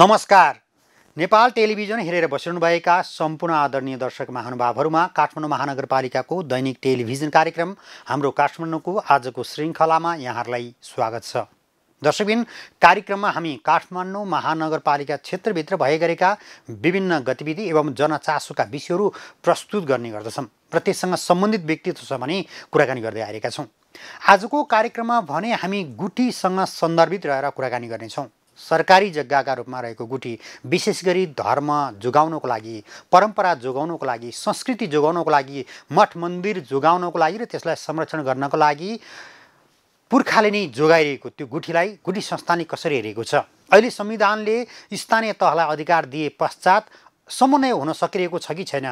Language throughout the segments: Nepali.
नमस्कार नेपाल टेलिभिजन हेरेर बसिरहनुभएका सम्पूर्ण आदरणीय दर्शक महानुभावहरूमा काठमाडौँ महानगरपालिकाको दैनिक टेलिभिजन कार्यक्रम हाम्रो काठमाडौँको आजको श्रृङ्खलामा यहाँहरूलाई स्वागत छ दर्शकबिन कार्यक्रममा हामी काठमाडौँ महानगरपालिका क्षेत्रभित्र भए विभिन्न गतिविधि एवं जनचासोका विषयहरू प्रस्तुत गर्ने गर्दछौँ र त्यससँग सम्बन्धित व्यक्तित्वसँग भने कुराकानी गर्दै आएका छौँ आजको कार्यक्रममा भने हामी गुटीसँग सन्दर्भित रहेर कुराकानी गर्नेछौँ सरकारी जग्गाका रूपमा रहेको गुठी विशेष गरी धर्म जोगाउनको लागि परम्परा जोगाउनको लागि संस्कृति जोगाउनको लागि मठ मन्दिर जोगाउनको लागि र त्यसलाई संरक्षण गर्नको लागि पुर्खाले नै जोगाइरहेको त्यो गुठीलाई गुठी संस्थानले कसरी हेरेको छ अहिले संविधानले स्थानीय तहलाई अधिकार दिए पश्चात समन्वय हुन सकिरहेको छ कि छैन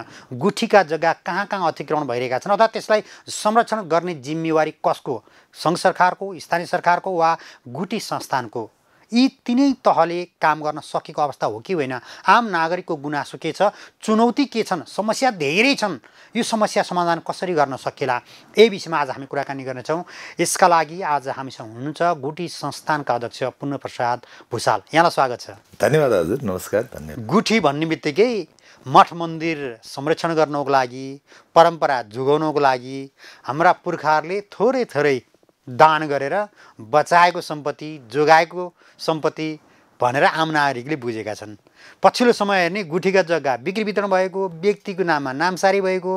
गुठीका जग्गा कहाँ कहाँ अतिक्रमण भइरहेका छन् अथवा त्यसलाई संरक्षण गर्ने जिम्मेवारी कसको सङ्घ सरकारको स्थानीय सरकारको वा गुठी संस्थानको यी तिनै तहले काम गर्न सकेको अवस्था हो कि होइन आम नागरिकको गुनासो के छ चुनौती के छन् समस्या धेरै छन् यो समस्या समाधान कसरी गर्न सकेला यही विषयमा आज हामी कुराकानी गर्नेछौँ यसका लागि आज हामीसँग हुनुहुन्छ गुठी संस्थानका अध्यक्ष पूर्णप्रसाद भुषाल यहाँलाई स्वागत छ धन्यवाद हजुर नमस्कार धन्यवाद गुठी भन्ने बित्तिकै मठ मन्दिर संरक्षण गर्नको लागि परम्परा जोगाउनको लागि हाम्रा पुर्खाहरूले थोरै थोरै दान गरेर बचाएको सम्पत्ति जोगाएको सम्पत्ति भनेर आम नागरिकले बुझेका छन् पछिल्लो समय हेर्ने गुठीका जग्गा बिक्री वितरण भएको व्यक्तिको नाममा नामसारी भएको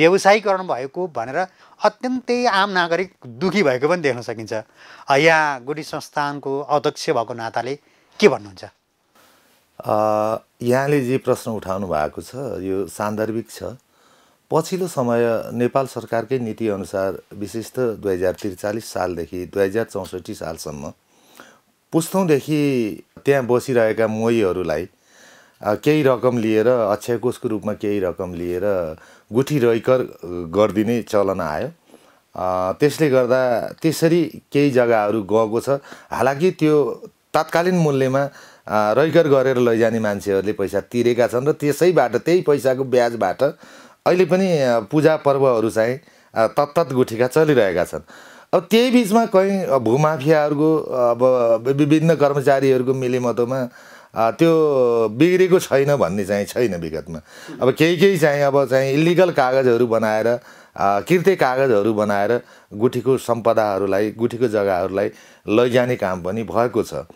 व्यवसायीकरण भएको भनेर अत्यन्तै आम नागरिक दुखी भएको पनि देख्न सकिन्छ यहाँ गुठी संस्थानको अध्यक्ष भएको नाताले के भन्नुहुन्छ यहाँले जे प्रश्न उठाउनु भएको छ यो सान्दर्भिक छ पछिल्लो समय नेपाल सरकारकै नीतिअनुसार विशेष त दुई हजार त्रिचालिस सालदेखि दुई हजार चौसठी सालसम्म पुस्तौँदेखि त्यहाँ बसिरहेका मोहीहरूलाई केही रकम लिएर अक्षय कोषको रूपमा केही रकम लिएर गुठी रैकर गरिदिने चलन आयो त्यसले गर्दा त्यसरी केही जग्गाहरू गएको छ हालाकि त्यो तात्कालीन मूल्यमा रैकर गरेर लैजाने मान्छेहरूले पैसा तिरेका छन् र त्यसैबाट त्यही पैसाको ब्याजबाट अहिले पनि पूजा पर्वहरू चाहिँ तत्त गुठीका चलिरहेका छन् अब त्यही बिचमा कहीँ भूमाफियाहरूको अब विभिन्न कर्मचारीहरूको मिलेमतोमा त्यो बिग्रेको छैन भन्ने चाहिँ छैन विगतमा अब केही केही चाहिँ अब चाहिँ इलिगल कागजहरू बनाएर कृत्य कागजहरू बनाएर गुठीको सम्पदाहरूलाई गुठीको जग्गाहरूलाई लैजाने काम पनि भएको छ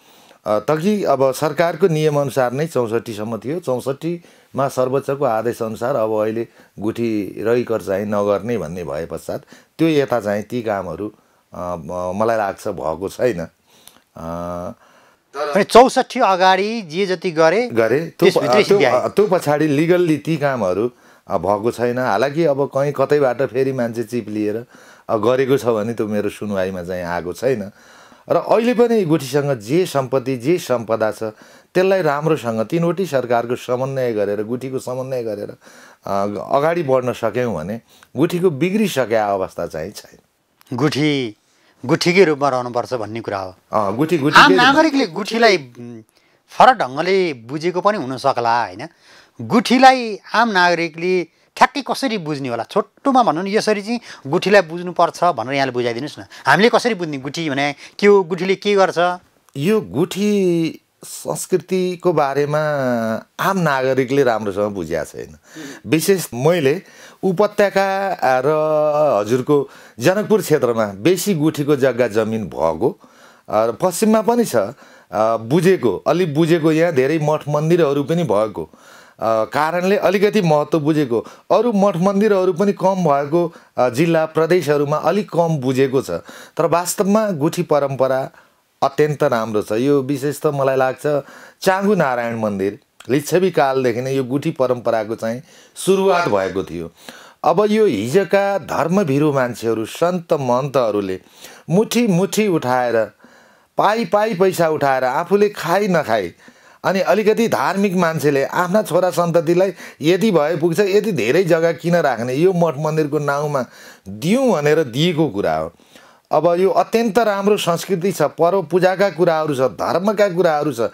त कि अब सरकारको नियमअनुसार नै चौसठीसम्म थियो चौसठीमा सर्वोच्चको आदेशअनुसार अब अहिले गुठी रहिकर चाहिँ नगर्ने भन्ने भए पश्चात त्यो यता चाहिँ ती कामहरू मलाई लाग्छ भएको छैन चौसठी अगाडि जे जति गरे गरे त्यो पछाडि लिगल्ली ती कामहरू भएको छैन हालाकि अब कहीँ कतैबाट फेरि मान्छे चिप लिएर गरेको छ भने त्यो मेरो सुनवाईमा चाहिँ आएको छैन र अहिले पनि गुठीसँग जे सम्पत्ति जे सम्पदा छ त्यसलाई राम्रोसँग तिनवटै सरकारको समन्वय गरेर गुठीको समन्वय गरेर अगाडि बढ्न सक्यौँ भने गुठीको बिग्रिसके अवस्था चाहिँ छैन गुठी गुठीकै रूपमा रहनुपर्छ भन्ने कुरा हो गुठी गुठी नागरिकले गुठीलाई फरक ढङ्गले बुझेको पनि हुनसक्ला होइन गुठीलाई आम नागरिकले ठ्याक्कै कसरी बुझ्ने होला छोटोमा भनौँ न यसरी चाहिँ गुठीलाई बुझ्नुपर्छ भनेर यहाँले बुझाइदिनुहोस् न हामीले कसरी बुझ्ने गुठी भने के हो गुठीले के गर्छ यो गुठी संस्कृतिको बारेमा आम नागरिकले राम्रोसँग बुझिया छैन विशेष मैले उपत्यका र हजुरको जनकपुर क्षेत्रमा बेसी गुठीको जग्गा जमिन भएको र पश्चिममा पनि छ बुझेको अलि बुझेको यहाँ धेरै मठ मन्दिरहरू पनि भएको कारणले अलिकति महत्त्व बुझेको अरू मठ मन्दिरहरू पनि कम भएको जिल्ला प्रदेशहरूमा अलिक कम बुझेको छ तर वास्तवमा गुठी परम्परा अत्यन्त राम्रो छ यो विशेष त मलाई लाग्छ चाँगु नारायण मन्दिर लिच्छवी कालदेखि नै यो गुठी परम्पराको चाहिँ सुरुवात भएको थियो अब यो हिजोका धर्मभिरू मान्छेहरू सन्त महन्तहरूले मुठी मुठी उठाएर पाई पाई पैसा उठाएर आफूले खाइ नखाई अनि अलिकति धार्मिक मान्छेले आफ्ना छोरा सन्ततिलाई यति भए पुग्छ यति धेरै जग्गा किन राख्ने यो मठ मन्दिरको नाउँमा दिउँ भनेर दिएको कुरा हो अब यो अत्यन्त राम्रो संस्कृति छ पर्व पूजाका कुराहरू छ धर्मका कुराहरू छ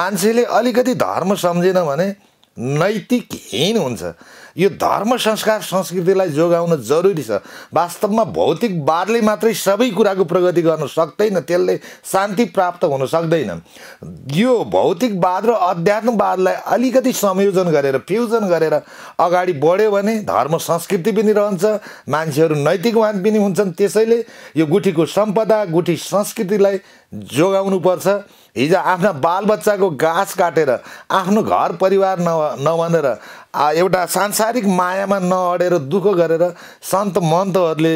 मान्छेले अलिकति धर्म सम्झेन भने नैतिकहीन हुन्छ यो धर्म संस्कार संस्कृतिलाई जोगाउन जरुरी छ वास्तवमा भौतिकवादले मात्रै सबै कुराको प्रगति गर्न सक्दैन त्यसले शान्ति प्राप्त हुन सक्दैन यो भौतिकवाद र अध्यात्मवादलाई अलिकति संयोजन गरेर फ्युजन गरेर अगाडि बढ्यो भने धर्म संस्कृति पनि रहन्छ मान्छेहरू नैतिकवान पनि हुन्छन् त्यसैले यो गुठीको सम्पदा गुठी संस्कृतिलाई जोगाउनुपर्छ हिजो आफ्ना बालबच्चाको घाँस काटेर आफ्नो घर परिवार न नभनेर एउटा सांसारिक मायामा नअडेर दुःख गरेर सन्त मन्तहरूले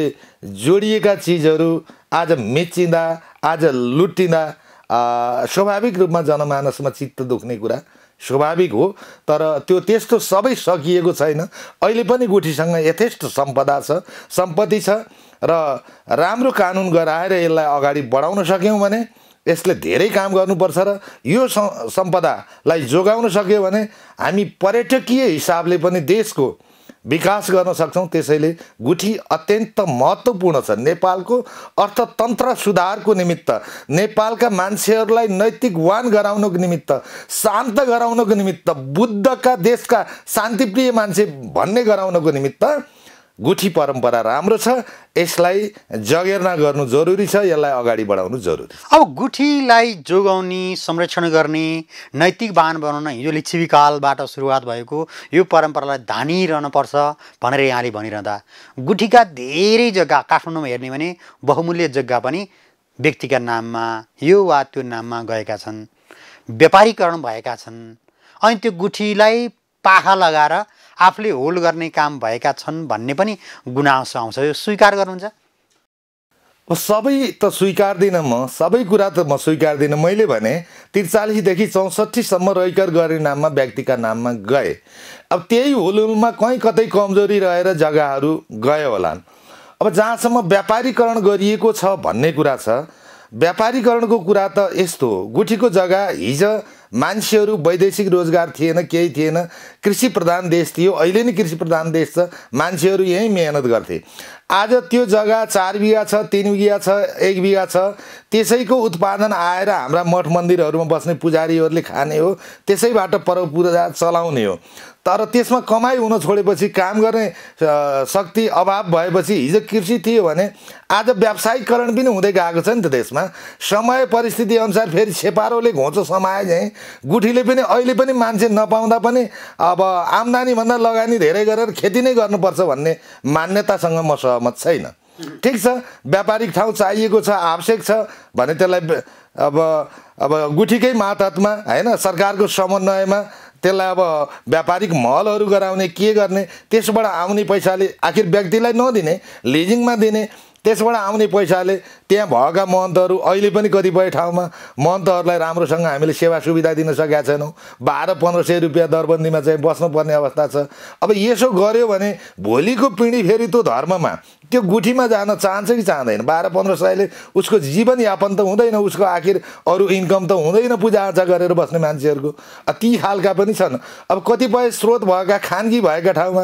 जोडिएका चिजहरू आज मेचिँदा आज लुटिँदा स्वाभाविक रूपमा जनमानसमा चित्त दुख्ने कुरा स्वाभाविक हो तर त्यो त्यस्तो सबै सकिएको छैन अहिले पनि गुठीसँग यथेष्ट सम्पदा छ सम्पत्ति छ र राम्रो कानुन गराएर यसलाई अगाडि बढाउन सक्यौँ भने यसले धेरै काम गर्नुपर्छ र यो सम्पदालाई जोगाउन सक्यो भने हामी पर्यटकीय हिसाबले पनि देशको विकास गर्न सक्छौँ त्यसैले गुठी अत्यन्त महत्त्वपूर्ण छ नेपालको अर्थतन्त्र सुधारको निमित्त नेपालका मान्छेहरूलाई नैतिकवान गराउनको निमित्त शान्त गराउनको निमित्त बुद्धका देशका शान्तिप्रिय मान्छे भन्ने गराउनको निमित्त गुठी परम्परा राम्रो छ यसलाई जगेर्ना गर्नु जरुरी छ यसलाई अगाडि बढाउनु जरुरी अब गुठीलाई जोगाउने संरक्षण गर्ने नैतिक वाहन बनाउन हिजो लिच्छिविकालबाट सुरुवात भएको यो परम्परालाई धानिरहनु पर्छ भनेर यहाँले भनिरहँदा गुठीका धेरै जग्गा काठमाडौँमा हेर्ने भने बहुमूल्य जग्गा पनि व्यक्तिका नाममा यो वा त्यो नाममा गएका छन् व्यापारीकरण भएका छन् अनि त्यो गुठीलाई पाखा लगाएर आफूले होल्ड गर्ने काम भएका छन् भन्ने पनि गुनासो आउँछ यो स्वीकार गर्नुहुन्छ सबै त स्वीकार्दिनँ म सबै कुरा त म स्वीकार्दिनँ मैले भने त्रिचालिसदेखि चौसठीसम्म रहिकर गर्ने नाममा व्यक्तिका नाममा गए अब त्यही होलमा कहीँ कतै कमजोरी रहेर जग्गाहरू गए होलान् अब जहाँसम्म व्यापारीकरण गरिएको छ भन्ने कुरा छ व्यापारीकरणको कुरा त यस्तो हो गुठीको जग्गा हिजो मान्छेहरू वैदेशिक रोजगार थिएन केही थिएन कृषि प्रधान देश थियो अहिले नै कृषि प्रधान देश छ मान्छेहरू यहीँ मेहनत गर्थे आज त्यो जग्गा चार बिघा छ तिन बिघा छ एक बिघा छ त्यसैको उत्पादन आएर हाम्रा मठ मन्दिरहरूमा बस्ने पुजारीहरूले खाने हो त्यसैबाट पर्व पूजा चलाउने हो तर त्यसमा कमाइ हुन छोडेपछि काम गर्ने शक्ति अभाव भएपछि हिजो कृषि थियो भने आज व्यावसायिकरण पनि हुँदै गएको छ नि त देशमा समय परिस्थिति अनुसार फेरि छेपारोले घोँचो समाए चाहिँ गुठीले पनि अहिले पनि मान्छे नपाउँदा पनि अब आम्दानीभन्दा लगानी धेरै गरेर खेती नै गर्नुपर्छ भन्ने मान्यतासँग म सहमत सहमत छैन ठिक छ व्यापारिक ठाउँ चाहिएको छ आवश्यक छ भने त्यसलाई अब अब गुठीकै मातहतमा होइन सरकारको समन्वयमा त्यसलाई अब व्यापारिक महलहरू गराउने के गर्ने त्यसबाट आउने पैसाले आखिर व्यक्तिलाई नदिने लिजिङमा दिने त्यसबाट आउने पैसाले त्यहाँ भएका महन्तहरू अहिले पनि कतिपय ठाउँमा महन्तहरूलाई राम्रोसँग हामीले सेवा सुविधा दिन सकेका छैनौँ बाह्र पन्ध्र सय रुपियाँ दरबन्दीमा चाहिँ बस्नुपर्ने अवस्था छ अब यसो गऱ्यो भने भोलिको पिँढी फेरि त्यो धर्ममा त्यो गुठीमा जान चाहन्छ कि चाहँदैन बाह्र पन्ध्र सयले उसको जीवनयापन त हुँदैन उसको आखिर अरू इन्कम त हुँदैन पूजाआजा गरेर बस्ने मान्छेहरूको ती खालका पनि छन् अब कतिपय स्रोत भएका खानगी भएका ठाउँमा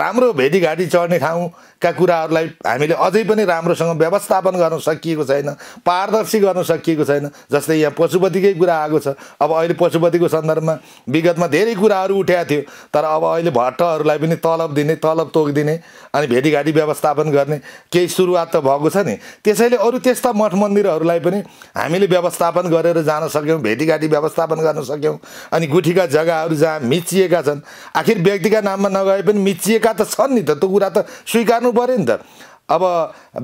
राम्रो भेटीघाटी चढ्ने ठाउँका कुराहरूलाई हामीले अझै पनि राम्रोसँग व्यवस्थापन गर्न सक सकिएको छैन पारदर्शी गर्न सकिएको छैन जस्तै यहाँ पशुपतिकै कुरा आएको छ अब अहिले पशुपतिको सन्दर्भमा विगतमा धेरै कुराहरू उठाएको थियो तर अब अहिले भट्टहरूलाई पनि तलब दिने तलब तोकिदिने अनि भेटीघाटी व्यवस्थापन गर्ने केही सुरुवात त भएको छ नि त्यसैले अरू त्यस्ता मठ मन्दिरहरूलाई पनि हामीले व्यवस्थापन गरेर जान सक्यौँ भेटीघाटी व्यवस्थापन गर्न सक्यौँ अनि गुठीका जग्गाहरू जहाँ मिचिएका छन् आखिर व्यक्तिका नाममा नगए पनि मिचिएका त छन् नि त त्यो कुरा त स्विकार्नु पऱ्यो नि त अब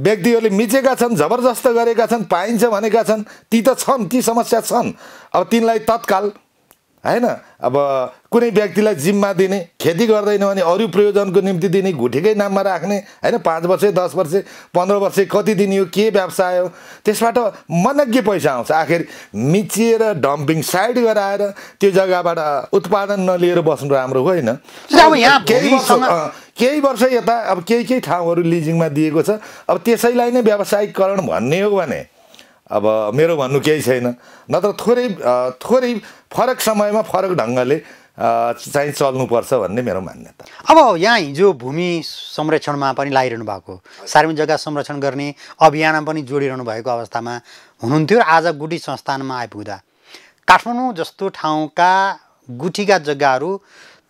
व्यक्तिहरूले मिचेका छन् जबरजस्त गरेका छन् पाइन्छ भनेका छन् ती त छन् ती समस्या छन् अब तिनलाई तत्काल होइन अब कुनै व्यक्तिलाई जिम्मा दिने खेती गर्दैन भने अरू प्रयोजनको निम्ति दिने घुटेकै नाममा राख्ने होइन पाँच वर्ष दस वर्ष पन्ध्र वर्ष कति दिने हो के व्यवसाय हो त्यसबाट मनज्ञ पैसा आउँछ आखिर मिचिएर डम्पिङ साइड गराएर त्यो जग्गाबाट उत्पादन नलिएर बस्नु राम्रो होइन केही वर्ष यता अब केही केही ठाउँहरू लिजिङमा दिएको छ अब त्यसैलाई नै व्यावसायिकरण भन्ने हो भने अब मेरो भन्नु केही छैन नत्र थोरै थोरै फरक समयमा फरक ढङ्गले चाहिँ चल्नुपर्छ भन्ने मेरो मान्यता अब यहाँ हिजो भूमि संरक्षणमा पनि लागिरहनु भएको सार्वजनिक जग्गा संरक्षण गर्ने अभियानमा पनि जोडिरहनु भएको अवस्थामा हुनुहुन्थ्यो र आज गुठी संस्थानमा आइपुग्दा काठमाडौँ जस्तो ठाउँका गुठीका जग्गाहरू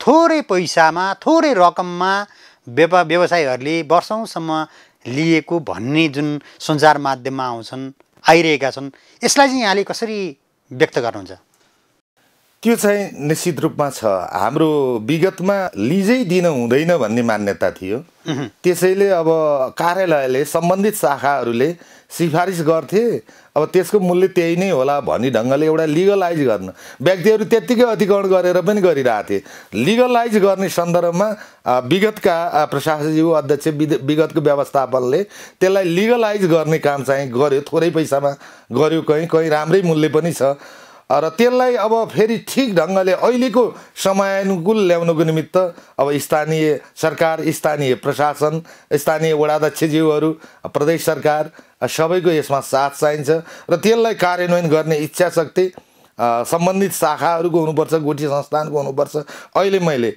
थोरै पैसामा थोरै रकममा व्याप व्यवसायीहरूले वर्षौँसम्म लिएको भन्ने जुन सञ्चार माध्यममा आउँछन् आइरहेका छन् यसलाई चाहिँ यहाँले कसरी व्यक्त गर्नुहुन्छ त्यो चाहिँ निश्चित रूपमा छ हाम्रो विगतमा लिजै दिन हुँदैन भन्ने मान्यता थियो त्यसैले अब कार्यालयले सम्बन्धित शाखाहरूले सिफारिस गर्थे अब त्यसको मूल्य त्यही नै होला भन्ने ढङ्गले एउटा लिगलाइज गर्न व्यक्तिहरू त्यत्तिकै अतिक्रमण गरेर पनि गरिरहेको थिए लिगलाइज गर्ने सन्दर्भमा विगतका प्रशासनज्यू अध्यक्ष विगतको व्यवस्थापनले त्यसलाई लिगलाइज गर्ने काम चाहिँ गर्यो थोरै पैसामा गर्यो कहीँ कहीँ राम्रै मूल्य पनि छ र त्यसलाई अब फेरि ठिक ढङ्गले अहिलेको समयानुकूल ल्याउनको निमित्त अब स्थानीय सरकार स्थानीय प्रशासन स्थानीय वडाध्यक्षज्यूहरू प्रदेश सरकार सबैको यसमा साथ चाहिन्छ र त्यसलाई कार्यान्वयन गर्ने इच्छा शक्ति सम्बन्धित शाखाहरूको हुनुपर्छ गोठी संस्थानको हुनुपर्छ अहिले मैले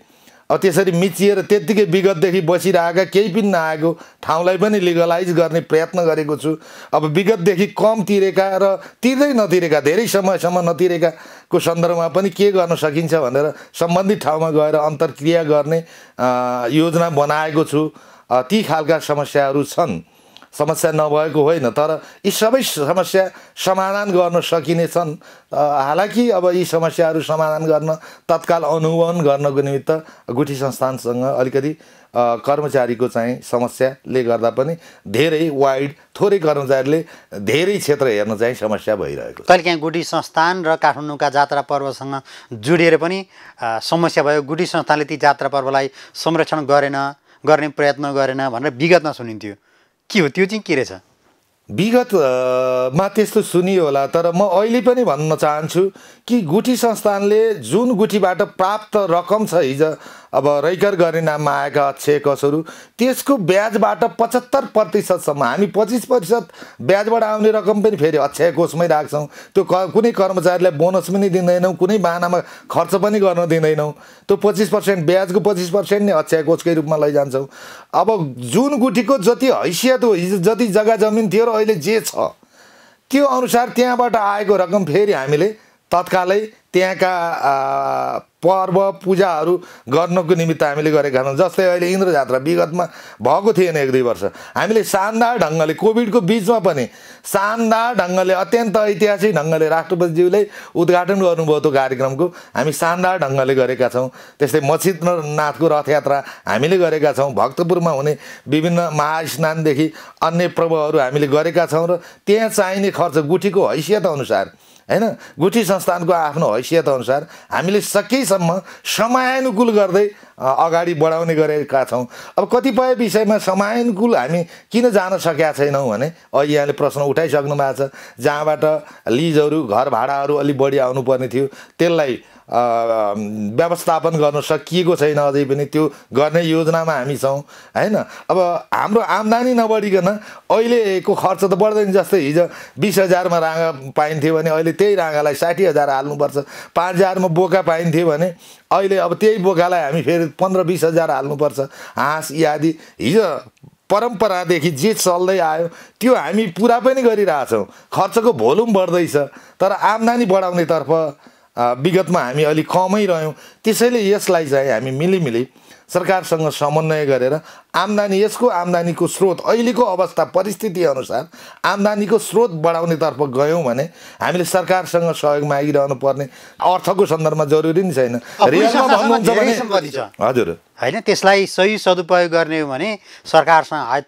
अब त्यसरी मिचिएर त्यत्तिकै विगतदेखि बसिरहेका केही पनि नआएको ठाउँलाई पनि लिगलाइज गर्ने प्रयत्न गरेको छु अब विगतदेखि कम तिरेका र तिर्दै नतिरेका धेरै समयसम्म नतिरेकाको सन्दर्भमा पनि के गर्न सकिन्छ भनेर सम्बन्धित ठाउँमा गएर अन्तर्क्रिया गर्ने योजना बनाएको छु ती खालका समस्याहरू छन् समस्या नभएको होइन तर यी सबै समस्या समाधान गर्न सकिनेछन् हालाकि अब यी समस्याहरू समाधान गर्न तत्काल अनुगमन गर्नको निमित्त गुठी संस्थानसँग अलिकति कर्मचारीको चाहिँ समस्याले गर्दा पनि धेरै वाइड थोरै कर्मचारीले धेरै क्षेत्र हेर्न चाहिँ समस्या भइरहेको कहिलेकाहीँ गुठी संस्थान र काठमाडौँका जात्रा पर्वसँग जोडिएर पनि समस्या भयो गुठी संस्थानले ती जात्रा पर्वलाई संरक्षण गरेन गर्ने प्रयत्न गरेन भनेर विगतमा सुनिन्थ्यो के हो त्यो चाहिँ के रहेछ विगतमा त्यस्तो सुनियो होला तर म अहिले पनि भन्न चाहन्छु कि गुठी संस्थानले जुन गुठीबाट प्राप्त रकम छ हिज अब रैकर गर्ने नाममा आएका अक्षय कसहरू त्यसको ब्याजबाट पचहत्तर प्रतिशतसम्म हामी पच्चिस प्रतिशत ब्याजबाट आउने रकम पनि फेरि अक्षय कोषमै राख्छौँ त्यो क कुनै कर्मचारीलाई बोनस पनि दिँदैनौँ कुनै बाहनामा खर्च पनि गर्न दिँदैनौँ त्यो पच्चिस पर्सेन्ट ब्याजको पच्चिस पर्सेन्ट नै अक्षय कोषकै रूपमा लैजान्छौँ अब जुन गुठीको जति हैसियत हो हिजो जति जग्गा जमिन थियो र अहिले जे छ त्यो अनुसार त्यहाँबाट आएको रकम फेरि हामीले तत्कालै त्यहाँका पर्व पूजाहरू गर्नको निमित्त हामीले गरेका छौँ जस्तै अहिले इन्द्र जात्रा विगतमा भएको थिएन एक दुई वर्ष हामीले शानदार ढङ्गले कोभिडको बिचमा पनि शानदार ढङ्गले अत्यन्त ऐतिहासिक ढङ्गले राष्ट्रपतिज्यूले उद्घाटन गर्नुभयो त्यो कार्यक्रमको हामी शानदार ढङ्गले गरेका छौँ त्यस्तै मच्छिन्द्रनाथको रथयात्रा हामीले गरेका छौँ भक्तपुरमा हुने विभिन्न महास्नानदेखि अन्य पर्वहरू हामीले गरेका छौँ र त्यहाँ चाहिने खर्च गुठीको हैसियत अनुसार होइन गुठी संस्थानको आफ्नो हैसियत अनुसार हामीले सकेसम्म समयानुकूल गर्दै अगाडि बढाउने गरेका छौँ अब कतिपय विषयमा समयानुकूल हामी किन जान सकेका छैनौँ भने अहिले यहाँले प्रश्न उठाइसक्नु भएको छ जहाँबाट लिजहरू घर भाडाहरू अलिक बढी आउनुपर्ने थियो त्यसलाई व्यवस्थापन गर्न सकिएको छैन अझै पनि त्यो गर्ने योजनामा हामी छौँ होइन अब हाम्रो आम्दानी नबढिकन अहिलेको खर्च त बढ्दैन जस्तै हिजो बिस हजारमा राँगा पाइन्थ्यो भने अहिले त्यही राँगालाई साठी हजार हाल्नुपर्छ पाँच हजारमा बोका पाइन्थ्यो भने अहिले अब त्यही बोकालाई हामी फेरि पन्ध्र बिस हजार हाल्नुपर्छ हाँस इत्यादि हिजो परम्परादेखि जे चल्दै आयो त्यो हामी पुरा पनि गरिरहेछौँ खर्चको भोल्युम बढ्दैछ तर आम्दानी बढाउनेतर्फ विगतमा हामी अलिक कमै रह्यौँ त्यसैले यसलाई चाहिँ हामी मिलिमिली सरकारसँग समन्वय गरेर आम्दानी यसको आम्दानीको स्रोत अहिलेको अवस्था परिस्थितिअनुसार आम्दानीको स्रोत बढाउनेतर्फ गयौँ भने हामीले सरकारसँग सहयोग मागिरहनु पर्ने अर्थको सन्दर्भमा जरुरी नै छैन हजुर होइन त्यसलाई सही सदुपयोग गर्ने हो भने सरकारसँग हात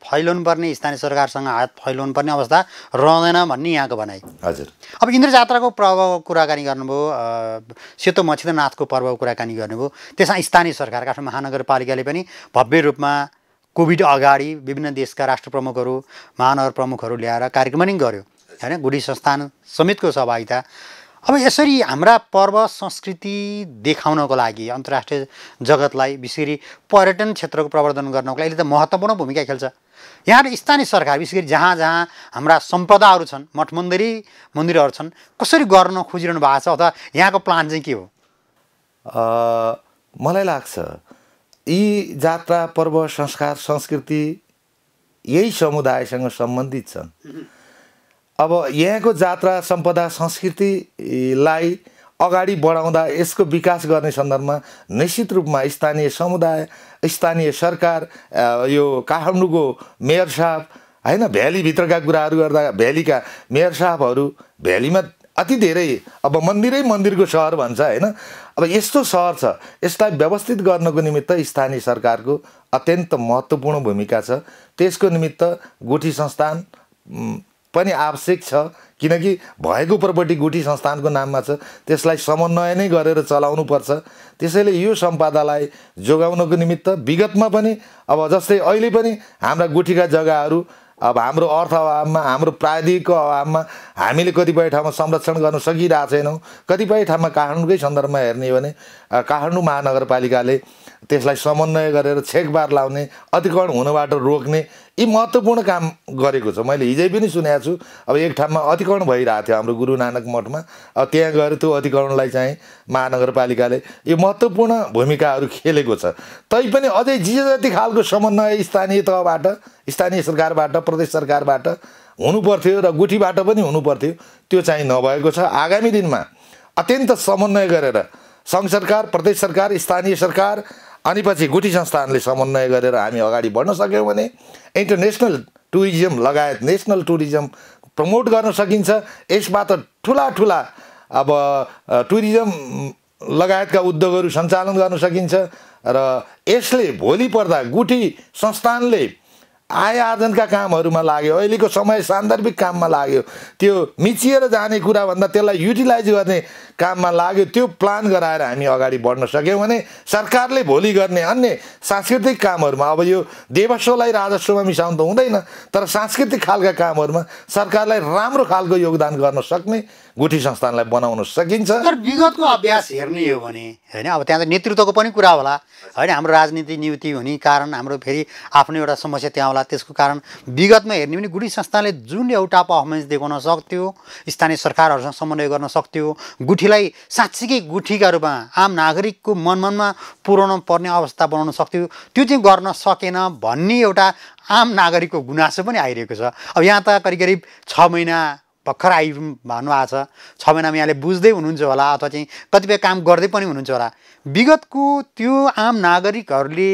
पर्ने स्थानीय सरकारसँग हात पर्ने अवस्था रहँदैन भन्ने यहाँको भनाइ हजुर अब इन्द्र जात्राको प्रभावको कुराकानी गर्नुभयो सेतो मच्छिन्द्रनाथको पर्वको कुराकानी गर्नुभयो त्यसमा स्थानीय सरकार काठमाडौँ महानगरपालिकाले पनि भव्य रूपमा कोभिड अगाडि विभिन्न देशका राष्ट्र प्रमुखहरू महानगर प्रमुखहरू ल्याएर कार्यक्रम पनि गर्यो होइन गुडी संस्थान समेतको सहभागिता अब यसरी हाम्रा पर्व संस्कृति देखाउनको लागि अन्तर्राष्ट्रिय जगतलाई विशेष गरी पर्यटन क्षेत्रको प्रवर्धन गर्नको लागि अहिले त महत्त्वपूर्ण भूमिका खेल्छ यहाँ स्थानीय सरकार विशेष गरी जहाँ जहाँ हाम्रा सम्पदाहरू छन् मठ मन्दिरी मन्दिरहरू छन् कसरी गर्न खोजिरहनु भएको छ अथवा यहाँको प्लान चाहिँ के हो मलाई लाग्छ यी जात्रा पर्व संस्कार संस्कृति यही समुदायसँग सम्बन्धित छन् अब यहाँको जात्रा सम्पदा संस्कृतिलाई अगाडि बढाउँदा यसको विकास गर्ने सन्दर्भमा निश्चित रूपमा स्थानीय समुदाय स्थानीय सरकार यो काठमाडौँको मेयर साहब होइन भ्यालीभित्रका कुराहरू गर्दा भ्यालीका मेयर साहबहरू भ्यालीमा अति धेरै अब मन्दिरै मन्दिरको सहर भन्छ होइन अब यस्तो सहर छ यसलाई व्यवस्थित गर्नको निमित्त स्थानीय सरकारको अत्यन्त महत्त्वपूर्ण भूमिका छ त्यसको निमित्त गोठी संस्थान पनि आवश्यक छ किनकि भएको प्रपर्टी गुठी संस्थानको नाममा छ त्यसलाई समन्वय नै गरेर चलाउनु पर्छ त्यसैले यो सम्पदालाई जोगाउनको निमित्त विगतमा पनि अब जस्तै अहिले पनि हाम्रा गुठीका जग्गाहरू अब हाम्रो अर्थ अभावमा हाम्रो प्राविधिकको अभावमा हामीले कतिपय ठाउँमा संरक्षण गर्न सकिरहेको छैनौँ कतिपय ठाउँमा काठमाडौँकै सन्दर्भमा हेर्ने हो भने काठमाडौँ महानगरपालिकाले त्यसलाई समन्वय गरेर छेकबार लाउने अतिक्रमण हुनबाट रोक्ने यी महत्त्वपूर्ण काम गरेको छ मैले हिजै पनि सुनेको छु अब एक ठाउँमा अतिक्रमण भइरहेको थियो हाम्रो गुरु नानक मठमा अब त्यहाँ गएर त्यो अतिक्रमणलाई चाहिँ महानगरपालिकाले यो महत्त्वपूर्ण भूमिकाहरू खेलेको छ तैपनि अझै जे जति खालको समन्वय स्थानीय तहबाट स्थानीय सरकारबाट प्रदेश सरकारबाट हुनुपर्थ्यो र गुठीबाट पनि हुनुपर्थ्यो त्यो चाहिँ नभएको छ आगामी दिनमा अत्यन्त समन्वय गरेर सङ्घ सरकार प्रदेश सरकार स्थानीय सरकार अनि पछि गुठी संस्थानले समन्वय गरेर हामी अगाडि बढ्न सक्यौँ भने इन्टरनेसनल टुरिज्म लगायत नेसनल टुरिज्म प्रमोट गर्न सकिन्छ यसबाट ठुला ठुला अब टुरिज्म लगायतका उद्योगहरू सञ्चालन गर्न सकिन्छ र यसले भोलि पर्दा गुठी संस्थानले आय आर्जनका कामहरूमा लाग्यो अहिलेको समय सान्दर्भिक काममा लाग्यो त्यो मिचिएर जाने कुराभन्दा त्यसलाई युटिलाइज गर्ने काममा लाग्यो त्यो प्लान गराएर हामी अगाडि बढ्न सक्यौँ भने सरकारले भोलि गर्ने अन्य सांस्कृतिक कामहरूमा अब यो देवस्वलाई राजस्वमा मिसाउनु त हुँदैन तर सांस्कृतिक खालका कामहरूमा सरकारलाई राम्रो खालको योगदान गर्न सक्ने गुठी संस्थानलाई बनाउन सकिन्छ तर विगतको अभ्यास हेर्ने हो भने होइन अब त्यहाँ त नेतृत्वको पनि कुरा होला होइन हाम्रो राजनीति नियुक्ति हुने कारण हाम्रो फेरि आफ्नो एउटा समस्या त्यहाँ होला त्यसको कारण विगतमा हेर्ने भने गुठी संस्थानले जुन एउटा पर्फर्मेन्स देखाउन सक्थ्यो स्थानीय सरकारहरूसँग समन्वय गर्न सक्थ्यो गुठीलाई साँच्चीकै गुठीका रूपमा आम नागरिकको मनमनमा पुर्याउनु पर्ने अवस्था बनाउन सक्थ्यो त्यो चाहिँ गर्न सकेन भन्ने एउटा आम नागरिकको गुनासो पनि आइरहेको छ अब यहाँ त करिब करिब छ महिना भर्खर आइ भन्नुभएको छ महिनामा यहाँले बुझ्दै हुनुहुन्छ होला अथवा चाहिँ कतिपय काम गर्दै पनि हुनुहुन्छ होला विगतको त्यो आम नागरिकहरूले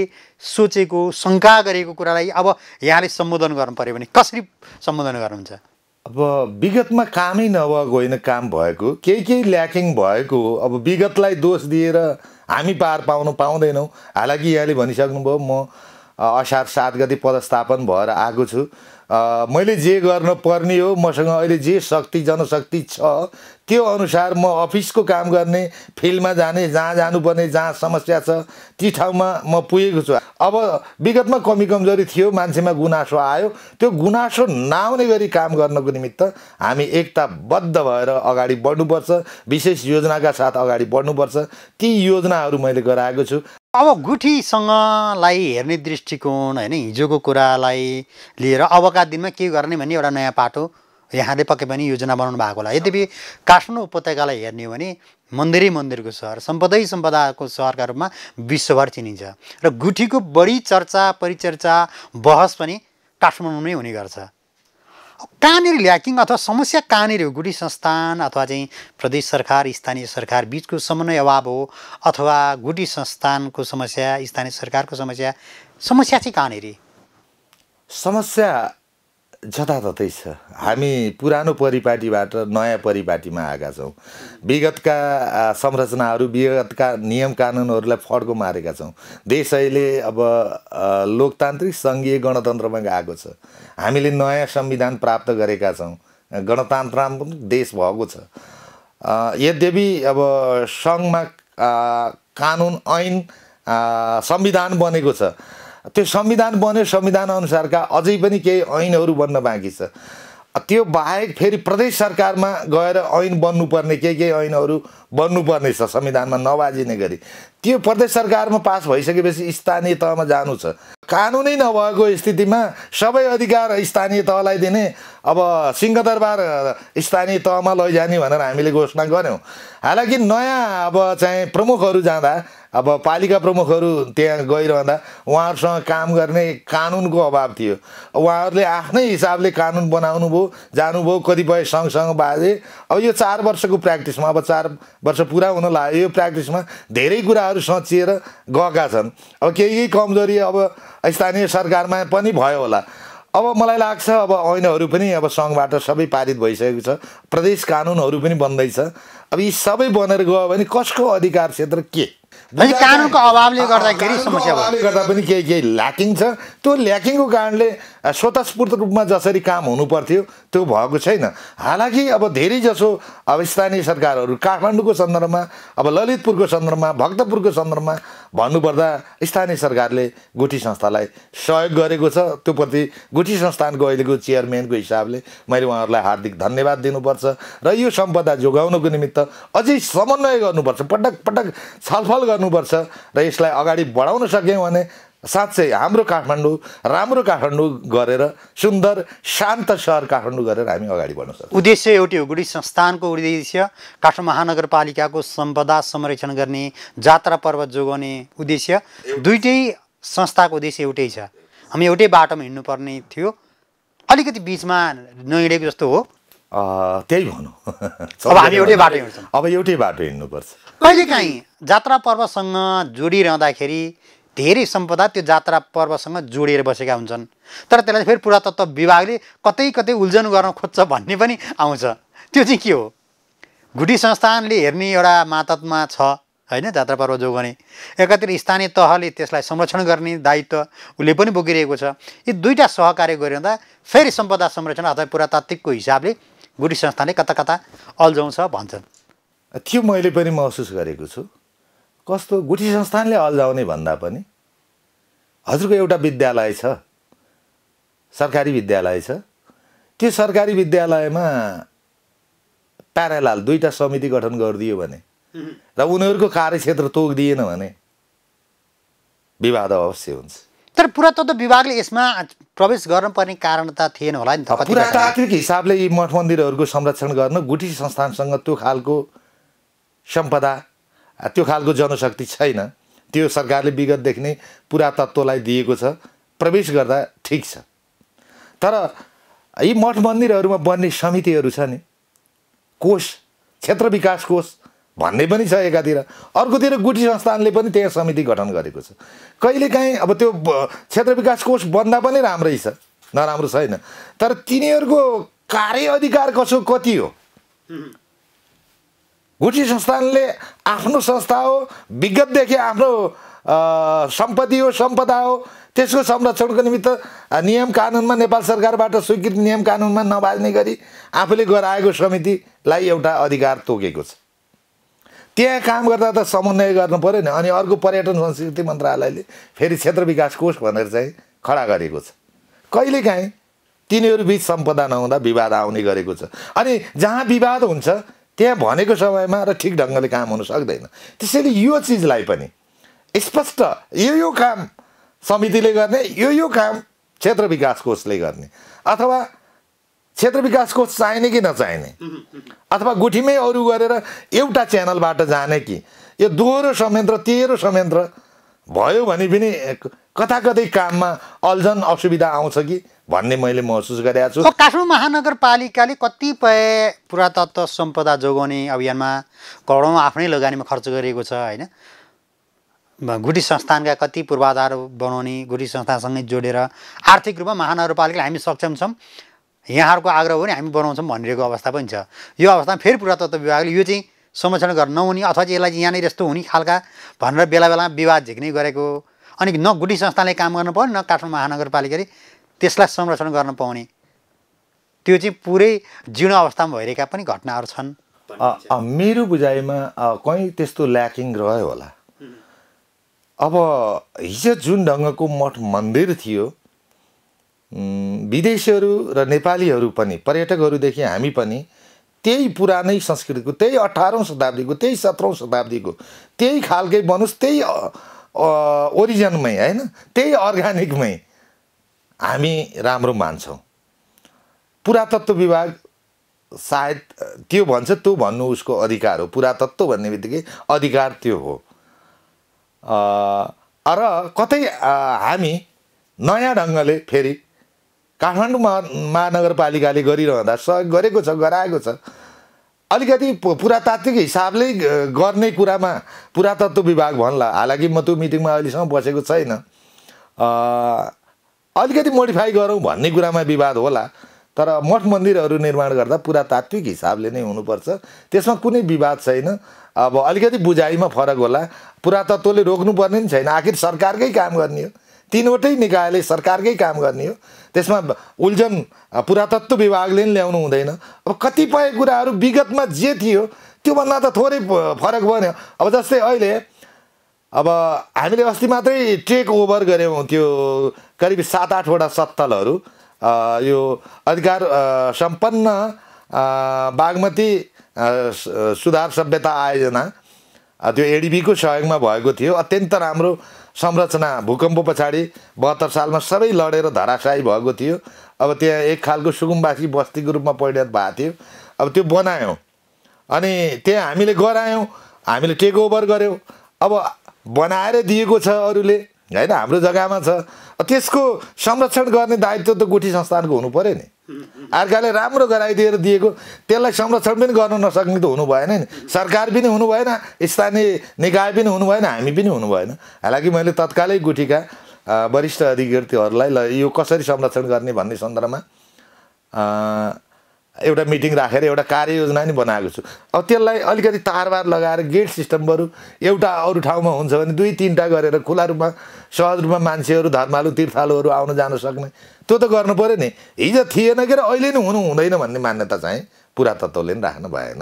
सोचेको शङ्का गरेको कुरालाई अब यहाँले सम्बोधन गर्नु पऱ्यो भने कसरी सम्बोधन गर्नुहुन्छ अब विगतमा कामै नभएको होइन काम भएको केही केही ल्याकिङ भएको अब विगतलाई दोष दिएर हामी पार पाउनु पाउँदैनौँ हालाकि यहाँले भनिसक्नुभयो म असार सात गति पदस्थापन भएर आएको छु मैले जे गर्न पर्ने हो मसँग अहिले जे शक्ति जनशक्ति छ त्यो अनुसार म अफिसको काम गर्ने फिल्डमा जाने जहाँ जानुपर्ने जहाँ समस्या छ ती ठाउँमा म पुगेको छु अब विगतमा कमी कमजोरी थियो मान्छेमा गुनासो आयो त्यो गुनासो नआउने गरी काम गर्नको निमित्त हामी एकताबद्ध भएर अगाडि बढ्नुपर्छ विशेष योजनाका साथ अगाडि बढ्नुपर्छ ती योजनाहरू मैले गराएको छु अब गुठीसँगलाई हेर्ने दृष्टिकोण होइन हिजोको कुरालाई लिएर अबका दिनमा के गर्ने भन्ने एउटा नयाँ पाटो यहाँले पक्कै पनि योजना बनाउनु भएको होला यद्यपि काठमाडौँ उपत्यकालाई हेर्ने हो भने मन्दिरै मन्दिरको सहर सम्पदै सम्पदाको सहरका रूपमा विश्वभर चिनिन्छ र गुठीको बढी चर्चा परिचर्चा बहस पनि काठमाडौँमै हुने गर्छ कहाँनिर ल्याकिङ अथवा समस्या कहाँनिर हो गुडी संस्थान अथवा चाहिँ प्रदेश सरकार स्थानीय सरकार बिचको समन्वय अभाव हो अथवा गुडी संस्थानको समस्या स्थानीय सरकारको समस्या समस्या चाहिँ कहाँनिर समस्या जताततै छ हामी पुरानो परिपाटीबाट नयाँ परिपाटीमा आएका छौँ विगतका संरचनाहरू विगतका नियम कानुनहरूलाई फड्को मारेका छौँ देश अहिले अब लोकतान्त्रिक सङ्घीय गणतन्त्रमा गएको छ हामीले नयाँ संविधान प्राप्त गरेका छौँ गणतान्त्रात्मक देश भएको छ यद्यपि अब सङ्घमा कानुन ऐन संविधान बनेको छ त्यो संविधान बन्यो संविधान अनुसारका अझै पनि केही ऐनहरू बन्न बाँकी छ त्यो बाहेक फेरि प्रदेश सरकारमा गएर ऐन बन्नुपर्ने के के ऐनहरू बन्नुपर्ने छ संविधानमा नबाजिने गरी त्यो प्रदेश सरकारमा पास भइसकेपछि स्थानीय तहमा जानु छ कानुनै नभएको स्थितिमा सबै अधिकार स्थानीय तहलाई दिने अब सिंहदरबार स्थानीय तहमा लैजाने भनेर हामीले घोषणा गऱ्यौँ हालाकि नयाँ अब चाहिँ प्रमुखहरू जाँदा अब पालिका प्रमुखहरू त्यहाँ गइरहँदा उहाँहरूसँग काम गर्ने कानुनको अभाव थियो उहाँहरूले आफ्नै हिसाबले कानुन बनाउनु भयो जानुभयो कतिपय सँगसँग बाजे अब यो चार वर्षको प्र्याक्टिसमा अब चार वर्ष पुरा हुन लाग्यो यो प्र्याक्टिसमा धेरै कुराहरू सचिएर गएका छन् अब केही कमजोरी अब स्थानीय सरकारमा पनि भयो होला अब मलाई लाग्छ अब ऐनहरू पनि अब सङ्घबाट सबै पारित भइसकेको छ प्रदेश कानुनहरू पनि बन्दैछ अब यी सबै बनेर गयो भने कसको अधिकार क्षेत्र के कानुनको अभावले गर्दाखेरि समस्या गर्दा पनि केही केही ल्याकिङ छ त्यो ल्याकिङको कारणले स्वतस्फूर्त रूपमा जसरी काम हुनुपर्थ्यो त्यो भएको छैन हालाकि अब धेरैजसो अब स्थानीय सरकारहरू काठमाडौँको सन्दर्भमा अब ललितपुरको सन्दर्भमा भक्तपुरको सन्दर्भमा भन्नुपर्दा स्थानीय सरकारले गुठी संस्थालाई सहयोग गरेको छ त्यो प्रति गुठी संस्थानको अहिलेको चेयरम्यानको हिसाबले मैले उहाँहरूलाई हार्दिक धन्यवाद दिनुपर्छ र यो सम्पदा जोगाउनको निमित्त अझै समन्वय गर्नुपर्छ पटक पटक छलफल गर्नुपर्छ र यसलाई अगाडि बढाउन सक्यौँ भने साँच्चै हाम्रो काठमाडौँ राम्रो काठमाडौँ गरेर सुन्दर शान्त सहर काठमाडौँ गरेर हामी अगाडि बढ्नु सक्छौँ उद्देश्य एउटै हो गुडी संस्थानको उद्देश्य काठमाडौँ महानगरपालिकाको सम्पदा संरक्षण गर्ने जात्रा पर्व जोगाउने उद्देश्य दुइटै संस्थाको उद्देश्य एउटै छ हामी एउटै बाटोमा हिँड्नुपर्ने थियो अलिकति बिचमा नहिँडेको जस्तो हो त्यही भनौँ अब हामी एउटै बाटो हिँड्छौँ अब एउटै बाटो हिँड्नुपर्छ कहिलेकाहीँ जात्रा पर्वसँग जोडिरहँदाखेरि धेरै सम्पदा त्यो जात्रा पर्वसँग जोडिएर बसेका हुन्छन् तर त्यसलाई फेरि पुरातत्व विभागले कतै कतै उल्झन गर्न खोज्छ भन्ने पनि आउँछ त्यो चाहिँ के हो गुडी संस्थानले हेर्ने एउटा मातत्मा छ होइन जात्रा पर्व जोगाउने एकातिर स्थानीय तहले त्यसलाई संरक्षण गर्ने दायित्व उसले पनि बोकिरहेको छ यी दुईवटा सहकार्य गरिरहँदा फेरि सम्पदा संरक्षण अथवा पुरातात्विकको हिसाबले गुठी संस्थानले कता कता अल्झाउँछ भन्छन् त्यो मैले पनि महसुस गरेको छु कस्तो गुठी संस्थानले अल्झाउने भन्दा पनि हजुरको एउटा विद्यालय छ सरकारी विद्यालय छ त्यो सरकारी विद्यालयमा प्यारालाल दुईवटा समिति गठन गरिदियो भने र उनीहरूको कार्यक्षेत्र तोकिदिएन भने विवाद अवश्य हुन्छ तर पुरातत्व विभागले यसमा प्रवेश गर्नुपर्ने कारण त थिएन होला नि त पुरातात्विक हिसाबले यी मठ मन्दिरहरूको संरक्षण गर्न गुठी संस्थानसँग त्यो खालको सम्पदा त्यो खालको जनशक्ति छैन त्यो सरकारले विगतदेखि नै पुरातत्त्वलाई दिएको छ प्रवेश गर्दा ठिक छ तर यी मठ मन्दिरहरूमा बन्ने समितिहरू छ नि कोष क्षेत्र विकास कोष भन्ने पनि छ एकातिर अर्कोतिर गुठी संस्थानले पनि त्यहाँ समिति गठन गरेको छ कहिलेकाहीँ अब त्यो क्षेत्र विकास कोष बन्दा पनि राम्रै छ नराम्रो छैन तर तिनीहरूको कार्य अधिकार कसो कति हो गुठी संस्थानले आफ्नो संस्था हो विगतदेखि आफ्नो सम्पत्ति हो सम्पदा हो त्यसको संरक्षणको निमित्त नियम कानुनमा नेपाल सरकारबाट स्वीकृत नियम कानुनमा नबाज्ने गरी आफूले गराएको समितिलाई एउटा अधिकार तोकेको छ त्यहाँ काम गर्दा त समन्वय गर्नु पऱ्यो नि अनि अर्को पर्यटन संस्कृति मन्त्रालयले फेरि क्षेत्र विकास कोष भनेर चाहिँ खडा गरेको छ कहिलेकाहीँ तिनीहरू बिच सम्पदा नहुँदा विवाद आउने गरेको छ अनि जहाँ विवाद हुन्छ त्यहाँ भनेको समयमा र ठिक ढङ्गले काम हुन सक्दैन त्यसैले यो चिजलाई पनि स्पष्ट यो यो काम समितिले गर्ने यो यो काम क्षेत्र विकास कोषले गर्ने अथवा क्षेत्र विकास कोष चाहिने कि नचाहिने अथवा गुठीमै अरू गरेर एउटा च्यानलबाट जाने कि यो दोहोरो संयन्त्र तेह्रो संयन्त्र भयो भने पनि कता कतै काममा अल्झन असुविधा आउँछ कि भन्ने मैले महसुस गरेको छु काठमाडौँ महानगरपालिकाले कतिपय पुरातत्व सम्पदा जोगाउने अभियानमा करोडौँ आफ्नै लगानीमा खर्च गरिएको छ होइन गुटी संस्थानका कति पूर्वाधार बनाउने गुटी संस्थानसँगै जोडेर आर्थिक रूपमा महानगरपालिकाले हामी सक्षम छौँ यहाँहरूको आग्रह हो भने हामी बनाउँछौँ भनिरहेको अवस्था पनि छ यो अवस्थामा फेरि पुरातत्व विभागले यो चाहिँ संरक्षण गर्न नहुने अथवा चाहिँ यसलाई यहाँनिर यस्तो हुने खालका भनेर बेला बेलामा विवाद झिक्ने गरेको अनि न गुटी संस्थानले काम गर्नु पर्ने न काठमाडौँ महानगरपालिकाले त्यसलाई संरक्षण गर्न पाउने त्यो चाहिँ पुरै जीर्ण अवस्थामा भइरहेका पनि घटनाहरू छन् मेरो बुझाइमा कहीँ त्यस्तो ल्याकिङ रह्यो होला अब हिजो जुन ढङ्गको मठ मन्दिर थियो विदेशीहरू र नेपालीहरू पनि पर्यटकहरूदेखि हामी पनि त्यही पुरानै संस्कृतिको त्यही अठारौँ शताब्दीको त्यही सत्रौँ शताब्दीको त्यही खालकै बनोस् त्यही ओरिजिनमै होइन त्यही अर्ग्यानिकमै हामी राम्रो मान्छौँ पुरातत्व विभाग सायद त्यो भन्छ त्यो भन्नु उसको अधिकार हो पुरातत्व भन्ने बित्तिकै अधिकार त्यो हो र कतै हामी नयाँ ढङ्गले फेरि काठमाडौँ महा महानगरपालिकाले गरिरहँदा सहयोग गरेको छ गराएको छ अलिकति पुरातात्विक हिसाबले गर्ने कुरामा पुरातत्व विभाग भन्ला हालाकि म त्यो मिटिङमा अहिलेसम्म बसेको छैन अलिकति मोडिफाई गरौँ भन्ने कुरामा विवाद होला तर मठ मन्दिरहरू निर्माण गर्दा पुरातात्विक हिसाबले नै हुनुपर्छ त्यसमा कुनै विवाद छैन अब अलिकति बुझाइमा फरक होला पुरातत्वले रोक्नुपर्ने पनि छैन आखिर सरकारकै काम गर्ने हो तिनवटै निकायले सरकारकै काम गर्ने हो त्यसमा उल्झन पुरातत्व विभागले पनि ल्याउनु हुँदैन अब कतिपय कुराहरू विगतमा जे थियो त्योभन्दा त थोरै फरक बन्यो अब जस्तै अहिले अब हामीले अस्ति मात्रै टेक ओभर गऱ्यौँ त्यो करिब सात आठवटा सत्तलहरू यो अधिकार सम्पन्न बागमती सुधार सभ्यता आयोजना त्यो एडिबीको सहयोगमा भएको थियो अत्यन्त राम्रो संरचना भूकम्प पछाडि बहत्तर सालमा सबै लडेर धराशायी भएको थियो अब त्यहाँ एक खालको सुगुम्बासी बस्तीको रूपमा परिणत भएको थियो अब त्यो बनायौँ अनि त्यहाँ हामीले गरायौँ हामीले टेक ओभर गऱ्यौँ अब बनाएर दिएको छ अरूले होइन हाम्रो जग्गामा छ त्यसको संरक्षण गर्ने दायित्व त गुठी संस्थानको हुनु पऱ्यो नि अर्काले राम्रो गराइदिएर दिएको त्यसलाई संरक्षण पनि गर्न नसक्ने त हुनु भएन नि सरकार पनि हुनु भएन स्थानीय निकाय पनि हुनु भएन हामी पनि हुनु भएन हालाकि मैले तत्कालै गुठीका वरिष्ठ अधिकृतहरूलाई ल यो कसरी संरक्षण गर्ने भन्ने सन्दर्भमा एउटा मिटिङ राखेर एउटा कार्ययोजना नि बनाएको छु अब त्यसलाई अलिकति तारबार लगाएर गेट सिस्टम बरु एउटा अरू ठाउँमा हुन्छ भने दुई तिनवटा गरेर खुला रूपमा सहज रूपमा मान्छेहरू धर्मालु तीर्थालुहरू आउन जान सक्ने त्यो त गर्नु पऱ्यो नि हिजो थिएन के र अहिले नै हुनु हुँदैन भन्ने मान्यता चाहिँ पुरातत्वले पनि राख्नु भएन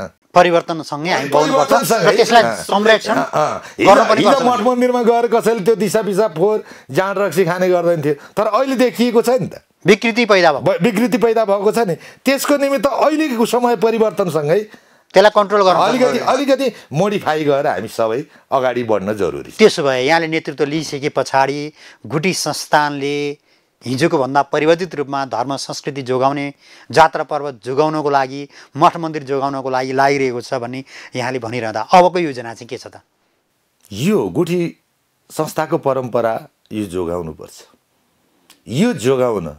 हिजो मठ मन्दिरमा गएर कसैले त्यो दिसा पिसा फोहोर जाँड रक्सी खाने गर्दैन थियो तर अहिले देखिएको छ नि त विकृति पैदा भयो विकृति पैदा भएको छ नि त्यसको निमित्त अहिलेको समय परिवर्तनसँगै त्यसलाई कन्ट्रोल गर्न अलिकति अलिकति मोडिफाई गरेर हामी सबै अगाडि बढ्न जरुरी त्यसो भए यहाँले नेतृत्व लिइसके पछाडि गुटी संस्थानले हिजोको भन्दा परिवर्तित रूपमा धर्म संस्कृति जोगाउने जात्रा पर्व जोगाउनको लागि मठ मन्दिर जोगाउनको लागि लागिरहेको छ भन्ने यहाँले भनिरहँदा अबको योजना चाहिँ के छ त यो गुठी संस्थाको परम्परा यो जोगाउनुपर्छ यो जोगाउन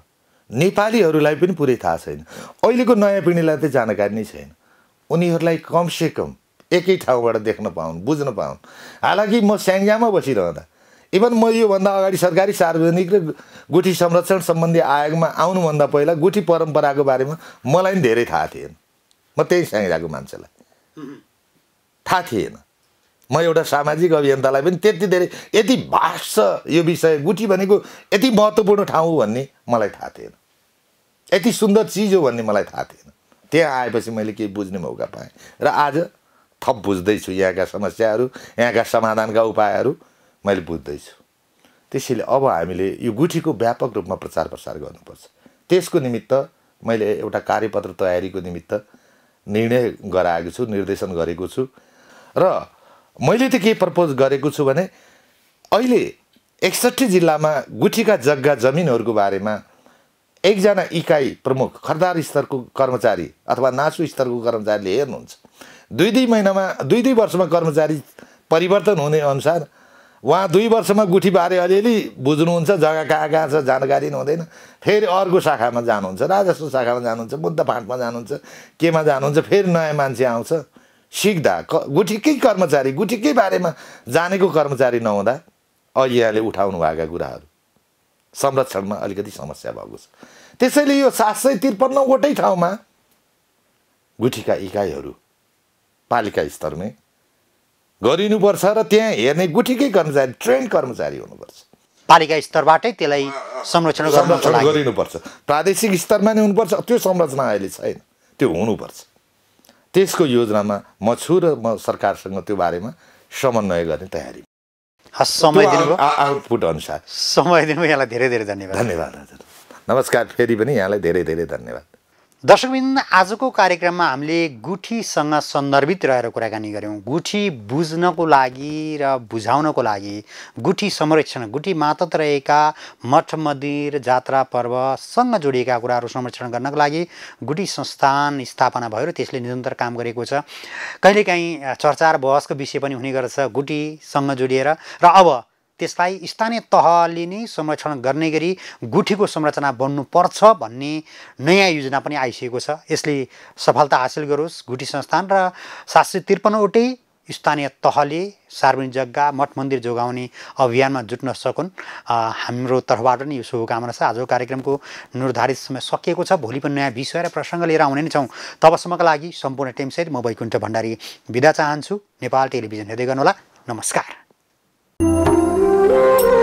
नेपालीहरूलाई पनि पुरै थाहा छैन अहिलेको नयाँ पिँढीलाई त जानकारी नै छैन उनीहरूलाई कमसेकम एकै ठाउँबाट देख्न पाउन् बुझ्न पाउन् हालाकि म स्याङ्जामा बसिरहँदा इभन म योभन्दा अगाडि सरकारी सार्वजनिक र गुठी संरक्षण सम्बन्धी आयोगमा आउनुभन्दा पहिला गुठी परम्पराको बारेमा मलाई पनि धेरै थाहा थिएन म त्यही साइराको मान्छेलाई थाहा थिएन म एउटा सामाजिक अभियन्तालाई पनि त्यति धेरै यति भाष यो विषय गुठी भनेको यति महत्त्वपूर्ण ठाउँ हो भन्ने मलाई थाहा थिएन यति सुन्दर चिज हो भन्ने मलाई थाहा थिएन त्यहाँ आएपछि मैले केही बुझ्ने मौका पाएँ र आज थप बुझ्दैछु यहाँका समस्याहरू यहाँका समाधानका उपायहरू मैले बुझ्दैछु त्यसैले अब हामीले यो गुठीको व्यापक रूपमा प्रचार प्रसार गर्नुपर्छ त्यसको निमित्त मैले एउटा कार्यपत्र तयारीको निमित्त निर्णय गराएको छु निर्देशन गरेको छु र मैले त के प्रपोज गरेको छु भने अहिले एकसट्ठी जिल्लामा गुठीका जग्गा जमिनहरूको बारेमा एकजना इकाइ प्रमुख खरदार स्तरको कर्मचारी अथवा नासु स्तरको कर्मचारीले हेर्नुहुन्छ दुई दुई महिनामा दुई दुई वर्षमा कर्मचारी परिवर्तन हुने अनुसार उहाँ दुई वर्षमा गुठीबारे अलिअलि बुझ्नुहुन्छ जग्गा कहाँ कहाँ छ जानकारी नै हुँदैन फेरि अर्को शाखामा जानुहुन्छ राजस्व शाखामा जानुहुन्छ बुद्ध फाँटमा जानुहुन्छ केमा जानुहुन्छ फेरि नयाँ मान्छे आउँछ सिक्दा क गुठीकै कर्मचारी गुठीकै बारेमा जानेको कर्मचारी नहुँदा अहिले यहाँले उठाउनु भएका कुराहरू संरक्षणमा अलिकति समस्या भएको छ त्यसैले यो सात सय त्रिपन्नवटै ठाउँमा गुठीका इकाइहरू पालिका स्तरमै गरिनुपर्छ र त्यहाँ हेर्ने गुठीकै कर्मचारी ट्रेन कर्मचारी हुनुपर्छ पालिका स्तरबाटै त्यसलाई संरक्षण संरक्षण गरिनुपर्छ प्रादेशिक स्तरमा नै हुनुपर्छ त्यो संरचना अहिले छैन त्यो हुनुपर्छ त्यसको योजनामा म छु र म सरकारसँग त्यो बारेमा समन्वय गर्ने तयारी समय आउटपुट अनुसार समय दिनु यहाँलाई धेरै धेरै धन्यवाद धन्यवाद हजुर नमस्कार फेरि पनि यहाँलाई धेरै धेरै धन्यवाद दर्शकबिन आजको कार्यक्रममा हामीले गुठीसँग सन्दर्भित रहेर कुराकानी गऱ्यौँ गुठी बुझ्नको लागि र बुझाउनको लागि गुठी संरक्षण गुठी मातत रहेका मठ मन्दिर जात्रा पर्वसँग जोडिएका कुराहरू संरक्षण गर्नको लागि गुठी संस्थान स्थापना भयो र त्यसले निरन्तर काम गरेको छ कहिलेकाहीँ चर्चा र बहसको विषय पनि हुने गर्दछ गुठीसँग जोडिएर र अब त्यसलाई स्थानीय तहले नै संरक्षण गर्ने गरी गुठीको संरचना बन्नुपर्छ भन्ने नयाँ योजना पनि आइसकेको छ यसले सफलता हासिल गरोस् गुठी संस्थान र सात सय त्रिपन्नवटै स्थानीय तहले सार्वजनिक जग्गा मठ मन्दिर जोगाउने अभियानमा जुट्न सकुन् हाम्रो तर्फबाट नि यो शुभकामना छ आजको कार्यक्रमको निर्धारित समय सकिएको छ भोलि पनि नयाँ विषय र प्रसङ्ग लिएर आउने नै छौँ तबसम्मका लागि सम्पूर्ण टेमसहित म वैकुण्ठ भण्डारी विदा चाहन्छु नेपाल टेलिभिजन हेर्दै गर्नुहोला नमस्कार Thank you.